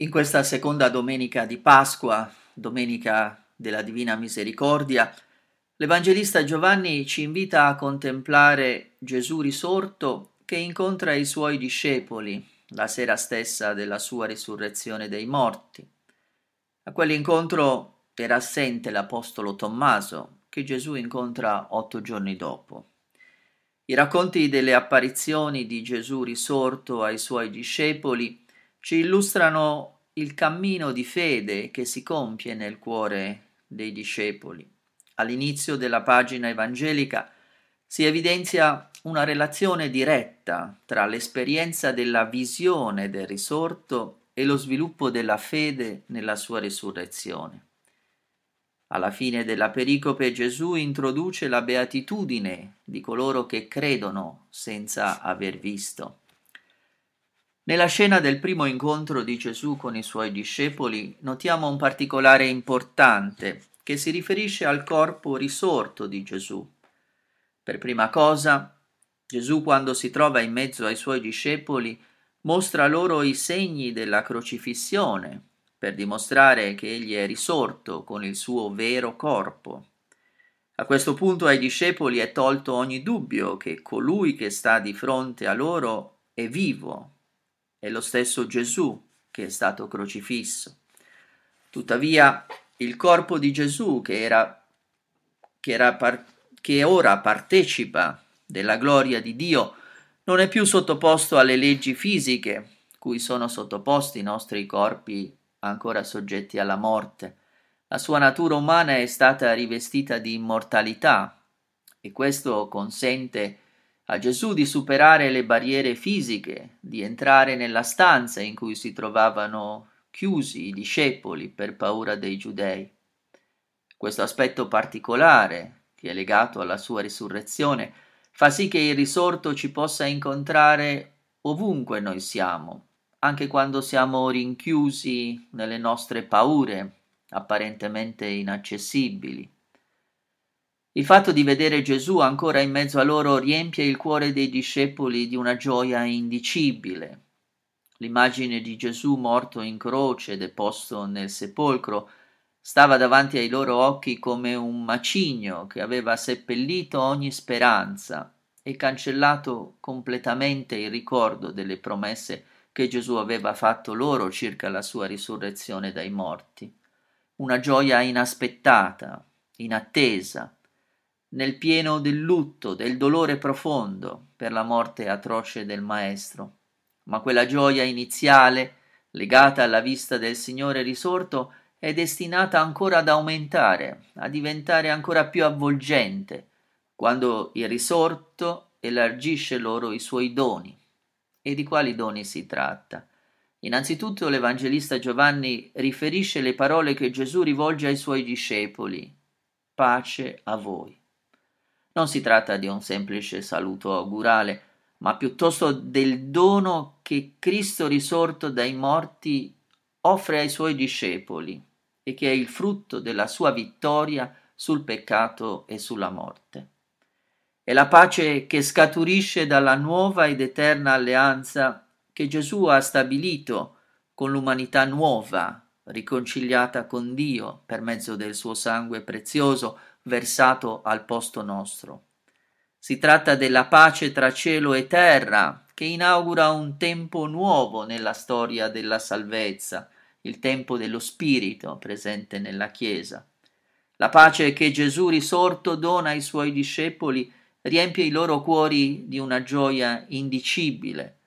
In questa seconda domenica di Pasqua, domenica della Divina Misericordia, l'Evangelista Giovanni ci invita a contemplare Gesù risorto che incontra i suoi discepoli la sera stessa della sua risurrezione dei morti. A quell'incontro era assente l'Apostolo Tommaso, che Gesù incontra otto giorni dopo. I racconti delle apparizioni di Gesù risorto ai suoi discepoli ci illustrano il cammino di fede che si compie nel cuore dei discepoli. All'inizio della pagina evangelica si evidenzia una relazione diretta tra l'esperienza della visione del risorto e lo sviluppo della fede nella sua resurrezione. Alla fine della pericope Gesù introduce la beatitudine di coloro che credono senza aver visto. Nella scena del primo incontro di Gesù con i suoi discepoli notiamo un particolare importante che si riferisce al corpo risorto di Gesù. Per prima cosa, Gesù quando si trova in mezzo ai suoi discepoli mostra loro i segni della crocifissione per dimostrare che egli è risorto con il suo vero corpo. A questo punto ai discepoli è tolto ogni dubbio che colui che sta di fronte a loro è vivo è lo stesso Gesù che è stato crocifisso. Tuttavia il corpo di Gesù che, era, che, era par- che ora partecipa della gloria di Dio non è più sottoposto alle leggi fisiche cui sono sottoposti i nostri corpi ancora soggetti alla morte. La sua natura umana è stata rivestita di immortalità e questo consente a Gesù di superare le barriere fisiche, di entrare nella stanza in cui si trovavano chiusi i discepoli per paura dei giudei. Questo aspetto particolare, che è legato alla sua risurrezione, fa sì che il risorto ci possa incontrare ovunque noi siamo, anche quando siamo rinchiusi nelle nostre paure, apparentemente inaccessibili. Il fatto di vedere Gesù ancora in mezzo a loro riempie il cuore dei discepoli di una gioia indicibile. L'immagine di Gesù morto in croce, deposto nel sepolcro, stava davanti ai loro occhi come un macigno che aveva seppellito ogni speranza e cancellato completamente il ricordo delle promesse che Gesù aveva fatto loro circa la sua risurrezione dai morti. Una gioia inaspettata, inattesa, nel pieno del lutto, del dolore profondo per la morte atroce del maestro. Ma quella gioia iniziale, legata alla vista del Signore risorto, è destinata ancora ad aumentare, a diventare ancora più avvolgente, quando il risorto elargisce loro i suoi doni. E di quali doni si tratta? Innanzitutto l'Evangelista Giovanni riferisce le parole che Gesù rivolge ai suoi discepoli. Pace a voi. Non si tratta di un semplice saluto augurale, ma piuttosto del dono che Cristo risorto dai morti offre ai suoi discepoli e che è il frutto della sua vittoria sul peccato e sulla morte. È la pace che scaturisce dalla nuova ed eterna alleanza che Gesù ha stabilito con l'umanità nuova, riconciliata con Dio per mezzo del suo sangue prezioso, versato al posto nostro. Si tratta della pace tra cielo e terra, che inaugura un tempo nuovo nella storia della salvezza, il tempo dello Spirito presente nella Chiesa. La pace che Gesù risorto dona ai suoi discepoli riempie i loro cuori di una gioia indicibile,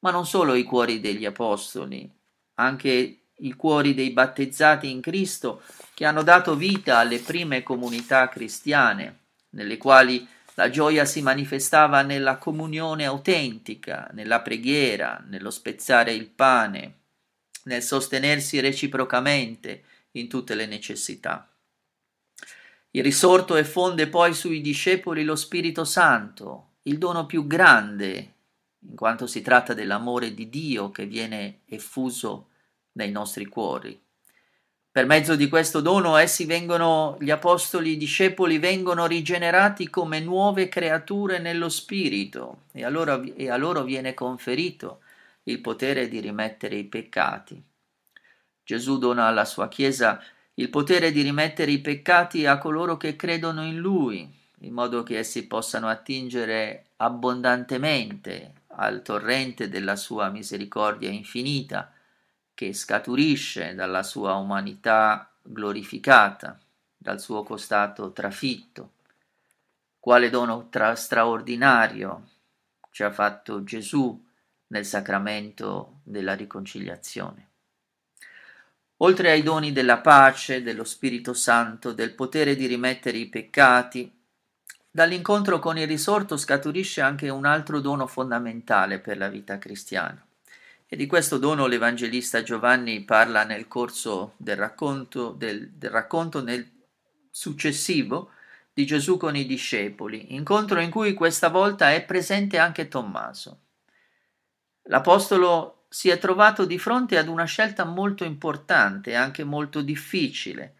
ma non solo i cuori degli apostoli, anche i cuori dei battezzati in Cristo che hanno dato vita alle prime comunità cristiane, nelle quali la gioia si manifestava nella comunione autentica, nella preghiera, nello spezzare il pane, nel sostenersi reciprocamente in tutte le necessità. Il risorto effonde poi sui discepoli lo Spirito Santo, il dono più grande, in quanto si tratta dell'amore di Dio che viene effuso dai nostri cuori. Per mezzo di questo dono essi vengono, gli apostoli discepoli vengono rigenerati come nuove creature nello Spirito e a loro, e a loro viene conferito il potere di rimettere i peccati. Gesù dona alla sua Chiesa il potere di rimettere i peccati a coloro che credono in Lui, in modo che essi possano attingere abbondantemente al torrente della sua misericordia infinita che scaturisce dalla sua umanità glorificata, dal suo costato trafitto. Quale dono tra straordinario ci ha fatto Gesù nel sacramento della riconciliazione. Oltre ai doni della pace, dello Spirito Santo, del potere di rimettere i peccati, dall'incontro con il risorto scaturisce anche un altro dono fondamentale per la vita cristiana, e di questo dono l'Evangelista Giovanni parla nel corso del racconto, del, del racconto nel successivo di Gesù con i discepoli, incontro in cui questa volta è presente anche Tommaso. L'Apostolo si è trovato di fronte ad una scelta molto importante anche molto difficile,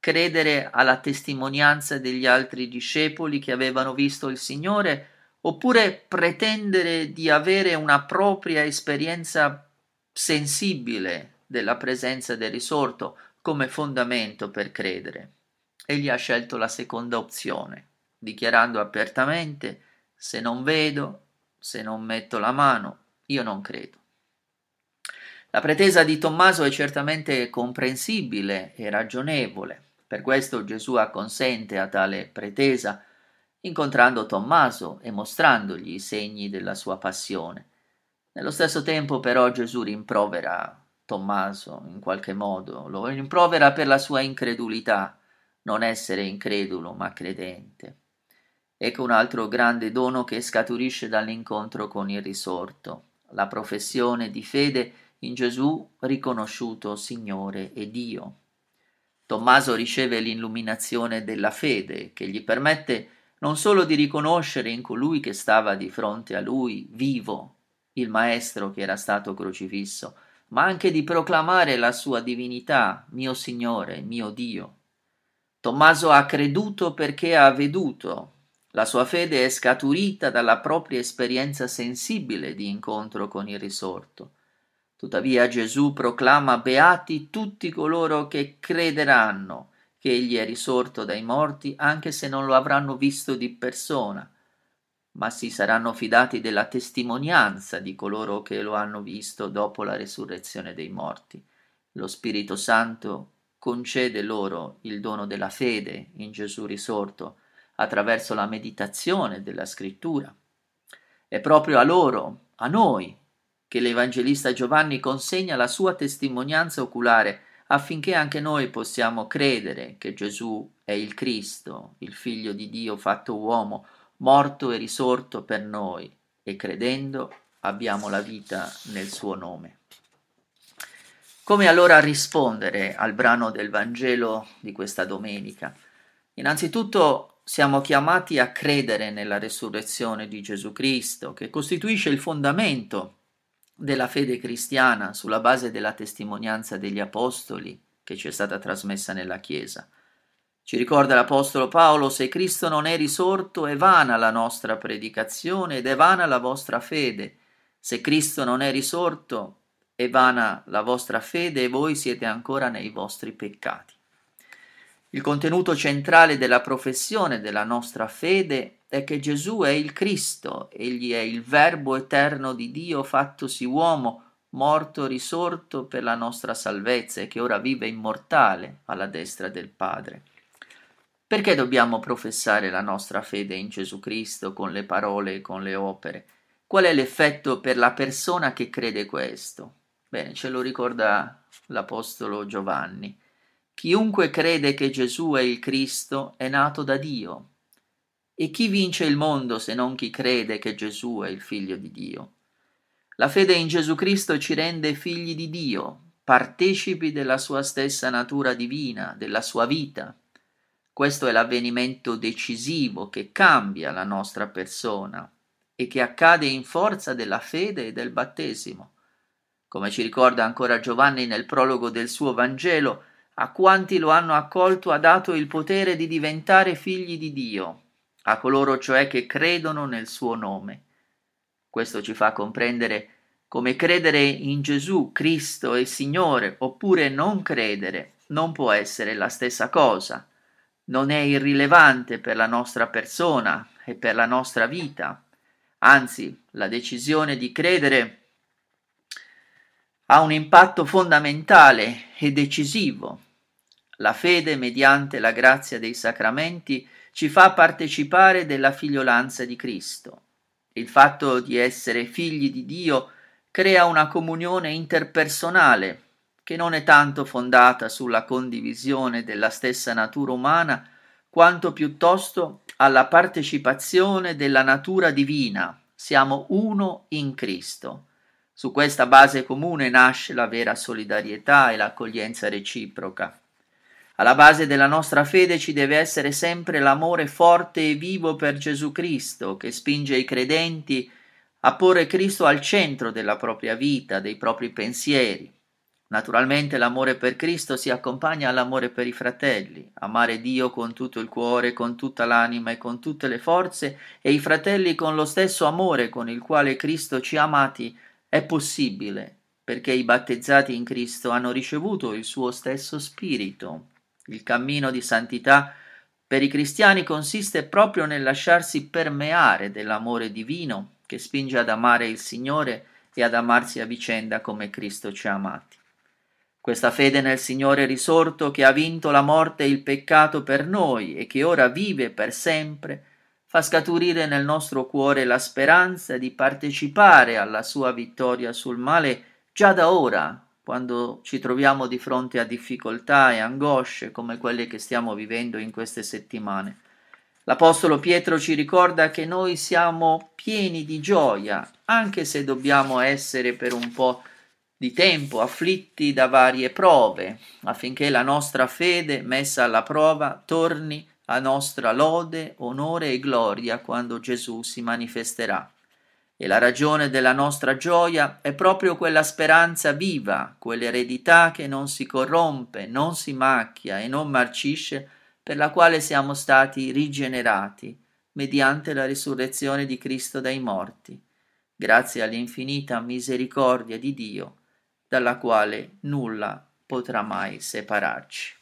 credere alla testimonianza degli altri discepoli che avevano visto il Signore oppure pretendere di avere una propria esperienza sensibile della presenza del risorto come fondamento per credere. Egli ha scelto la seconda opzione, dichiarando apertamente se non vedo, se non metto la mano, io non credo. La pretesa di Tommaso è certamente comprensibile e ragionevole, per questo Gesù acconsente a tale pretesa, incontrando Tommaso e mostrandogli i segni della sua passione. Nello stesso tempo però Gesù rimprovera Tommaso in qualche modo, lo rimprovera per la sua incredulità, non essere incredulo ma credente. Ecco un altro grande dono che scaturisce dall'incontro con il risorto, la professione di fede in Gesù riconosciuto Signore e Dio. Tommaso riceve l'illuminazione della fede che gli permette non solo di riconoscere in colui che stava di fronte a lui, vivo, il Maestro che era stato crocifisso, ma anche di proclamare la sua divinità, mio Signore, mio Dio. Tommaso ha creduto perché ha veduto. La sua fede è scaturita dalla propria esperienza sensibile di incontro con il risorto. Tuttavia Gesù proclama beati tutti coloro che crederanno che egli è risorto dai morti anche se non lo avranno visto di persona, ma si saranno fidati della testimonianza di coloro che lo hanno visto dopo la resurrezione dei morti. Lo Spirito Santo concede loro il dono della fede in Gesù risorto attraverso la meditazione della scrittura. È proprio a loro, a noi, che l'Evangelista Giovanni consegna la sua testimonianza oculare affinché anche noi possiamo credere che Gesù è il Cristo, il Figlio di Dio fatto uomo, morto e risorto per noi, e credendo abbiamo la vita nel suo nome. Come allora rispondere al brano del Vangelo di questa domenica? Innanzitutto siamo chiamati a credere nella resurrezione di Gesù Cristo, che costituisce il fondamento della fede cristiana sulla base della testimonianza degli apostoli che ci è stata trasmessa nella Chiesa. Ci ricorda l'Apostolo Paolo, se Cristo non è risorto è vana la nostra predicazione ed è vana la vostra fede. Se Cristo non è risorto è vana la vostra fede e voi siete ancora nei vostri peccati. Il contenuto centrale della professione della nostra fede è che Gesù è il Cristo, egli è il Verbo eterno di Dio fattosi uomo, morto risorto per la nostra salvezza e che ora vive immortale alla destra del Padre. Perché dobbiamo professare la nostra fede in Gesù Cristo con le parole e con le opere? Qual è l'effetto per la persona che crede questo? Bene, ce lo ricorda l'Apostolo Giovanni. Chiunque crede che Gesù è il Cristo è nato da Dio. E chi vince il mondo se non chi crede che Gesù è il figlio di Dio? La fede in Gesù Cristo ci rende figli di Dio, partecipi della sua stessa natura divina, della sua vita. Questo è l'avvenimento decisivo che cambia la nostra persona e che accade in forza della fede e del battesimo. Come ci ricorda ancora Giovanni nel prologo del suo Vangelo, a quanti lo hanno accolto ha dato il potere di diventare figli di Dio, a coloro cioè che credono nel suo nome. Questo ci fa comprendere come credere in Gesù Cristo e Signore oppure non credere non può essere la stessa cosa, non è irrilevante per la nostra persona e per la nostra vita. Anzi, la decisione di credere ha un impatto fondamentale e decisivo la fede, mediante la grazia dei sacramenti, ci fa partecipare della figliolanza di Cristo. Il fatto di essere figli di Dio crea una comunione interpersonale che non è tanto fondata sulla condivisione della stessa natura umana, quanto piuttosto alla partecipazione della natura divina. Siamo uno in Cristo. Su questa base comune nasce la vera solidarietà e l'accoglienza reciproca. Alla base della nostra fede ci deve essere sempre l'amore forte e vivo per Gesù Cristo, che spinge i credenti a porre Cristo al centro della propria vita, dei propri pensieri. Naturalmente l'amore per Cristo si accompagna all'amore per i fratelli, amare Dio con tutto il cuore, con tutta l'anima e con tutte le forze e i fratelli con lo stesso amore con il quale Cristo ci ha amati è possibile, perché i battezzati in Cristo hanno ricevuto il suo stesso spirito. Il cammino di santità per i cristiani consiste proprio nel lasciarsi permeare dell'amore divino che spinge ad amare il Signore e ad amarsi a vicenda come Cristo ci ha amati. Questa fede nel Signore risorto che ha vinto la morte e il peccato per noi e che ora vive per sempre, fa scaturire nel nostro cuore la speranza di partecipare alla sua vittoria sul male già da ora quando ci troviamo di fronte a difficoltà e angosce come quelle che stiamo vivendo in queste settimane. L'Apostolo Pietro ci ricorda che noi siamo pieni di gioia, anche se dobbiamo essere per un po' di tempo afflitti da varie prove, affinché la nostra fede, messa alla prova, torni a nostra lode, onore e gloria quando Gesù si manifesterà. E la ragione della nostra gioia è proprio quella speranza viva, quell'eredità che non si corrompe, non si macchia e non marcisce, per la quale siamo stati rigenerati mediante la risurrezione di Cristo dai morti, grazie all'infinita misericordia di Dio, dalla quale nulla potrà mai separarci.